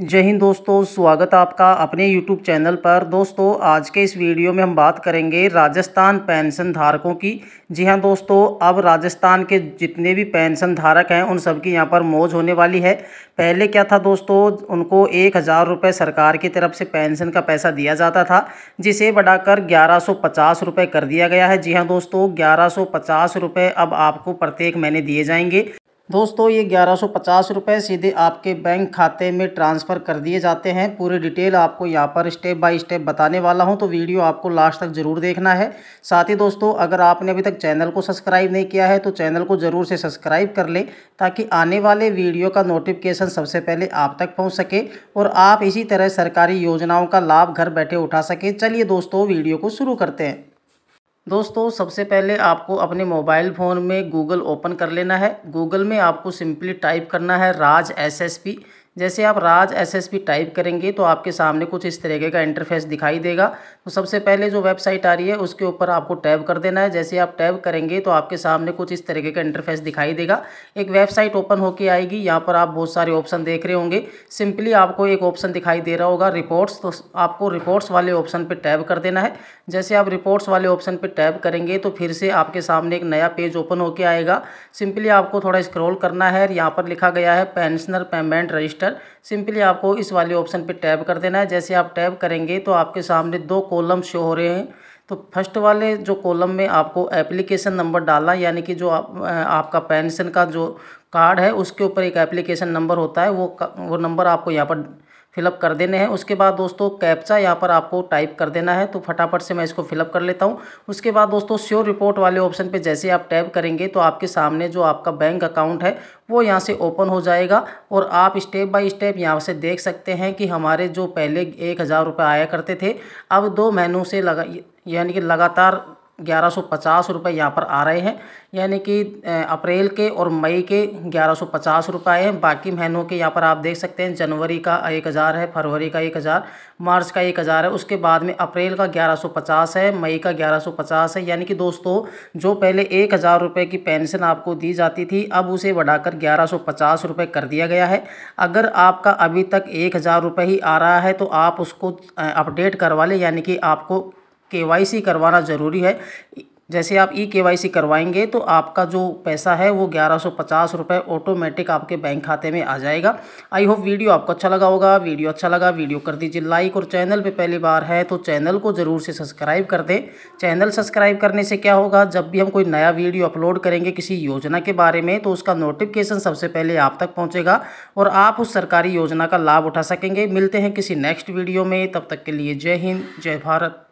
जय हिंद दोस्तों स्वागत आपका अपने YouTube चैनल पर दोस्तों आज के इस वीडियो में हम बात करेंगे राजस्थान पेंशन धारकों की जी हाँ दोस्तों अब राजस्थान के जितने भी पेंशन धारक हैं उन सबकी यहाँ पर मौज होने वाली है पहले क्या था दोस्तों उनको एक हज़ार रुपये सरकार की तरफ से पेंशन का पैसा दिया जाता था जिसे बढ़ाकर ग्यारह सौ कर दिया गया है जी हाँ दोस्तों ग्यारह सौ अब आपको प्रत्येक महीने दिए जाएंगे दोस्तों ये ग्यारह सौ पचास रुपये सीधे आपके बैंक खाते में ट्रांसफ़र कर दिए जाते हैं पूरी डिटेल आपको यहाँ पर स्टेप बाय स्टेप बताने वाला हूँ तो वीडियो आपको लास्ट तक ज़रूर देखना है साथ ही दोस्तों अगर आपने अभी तक चैनल को सब्सक्राइब नहीं किया है तो चैनल को ज़रूर से सब्सक्राइब कर लें ताकि आने वाले वीडियो का नोटिफिकेशन सबसे पहले आप तक पहुँच सके और आप इसी तरह सरकारी योजनाओं का लाभ घर बैठे उठा सकें चलिए दोस्तों वीडियो को शुरू करते हैं दोस्तों सबसे पहले आपको अपने मोबाइल फ़ोन में गूगल ओपन कर लेना है गूगल में आपको सिंपली टाइप करना है राज एस एस पी जैसे आप राज एसएसपी टाइप करेंगे तो आपके सामने कुछ इस तरीके का इंटरफेस दिखाई देगा तो सबसे पहले जो वेबसाइट आ रही है उसके ऊपर आपको टैब कर देना है जैसे आप टैब करेंगे तो आपके सामने कुछ इस तरीके का इंटरफेस दिखाई देगा एक वेबसाइट ओपन होकर आएगी यहाँ पर आप बहुत सारे ऑप्शन देख रहे होंगे सिंपली आपको एक ऑप्शन दिखाई दे रहा होगा रिपोर्ट्स तो आपको रिपोर्ट्स वाले ऑप्शन पर टैब कर देना है जैसे आप रिपोर्ट्स वाले ऑप्शन पर टैब करेंगे तो फिर से आपके सामने एक नया पेज ओपन होकर आएगा सिंपली आपको थोड़ा स्क्रोल करना है यहाँ पर लिखा गया है pensioner payment register register simply आपको इस वाले ऑप्शन पे टैब कर देना है जैसे आप टैब करेंगे तो आपके सामने दो कॉलम शो हो रहे हैं तो फर्स्ट वाले जो कॉलम में आपको एप्लीकेशन नंबर डालना यानी कि जो आप, आपका पेंशन का जो कार्ड है उसके ऊपर एक एप्लीकेशन नंबर होता है वो वो नंबर आपको यहाँ पर फिलअप कर देने हैं उसके बाद दोस्तों कैप्चा यहाँ पर आपको टाइप कर देना है तो फटाफट से मैं इसको फिलअप कर लेता हूँ उसके बाद दोस्तों श्योर रिपोर्ट वाले ऑप्शन पे जैसे आप टैप करेंगे तो आपके सामने जो आपका बैंक अकाउंट है वो यहाँ से ओपन हो जाएगा और आप स्टेप बाय स्टेप यहाँ से देख सकते हैं कि हमारे जो पहले एक हज़ार रुपये आया करते थे अब दो महीनों से लगा यानी कि लगातार ग्यारह सौ पचास रुपये यहाँ पर आ रहे हैं यानी कि अप्रैल के और मई के ग्यारह सौ पचास रुपये हैं बाकी महीनों के यहाँ पर आप देख सकते हैं जनवरी का एक हज़ार है फरवरी का एक हज़ार मार्च का एक हज़ार है उसके बाद में अप्रैल का ग्यारह सौ पचास है मई का ग्यारह सौ पचास है यानी कि दोस्तों जो पहले एक हज़ार रुपये की पेंशन आपको दी जाती थी अब उसे बढ़ाकर ग्यारह सौ पचास रुपये कर दिया गया है अगर आपका अभी तक एक हज़ार रुपये ही आ रहा है तो आप उसको अपडेट करवा लें यानी कि आपको के करवाना ज़रूरी है जैसे आप ई के करवाएंगे तो आपका जो पैसा है वो ग्यारह सौ पचास रुपये ऑटोमेटिक आपके बैंक खाते में आ जाएगा आई होप वीडियो आपको अच्छा लगा होगा वीडियो अच्छा लगा वीडियो कर दीजिए लाइक और चैनल पे पहली बार है तो चैनल को ज़रूर से सब्सक्राइब कर दें चैनल सब्सक्राइब करने से क्या होगा जब भी हम कोई नया वीडियो अपलोड करेंगे किसी योजना के बारे में तो उसका नोटिफिकेशन सबसे पहले आप तक पहुँचेगा और आप उस सरकारी योजना का लाभ उठा सकेंगे मिलते हैं किसी नेक्स्ट वीडियो में तब तक के लिए जय हिंद जय भारत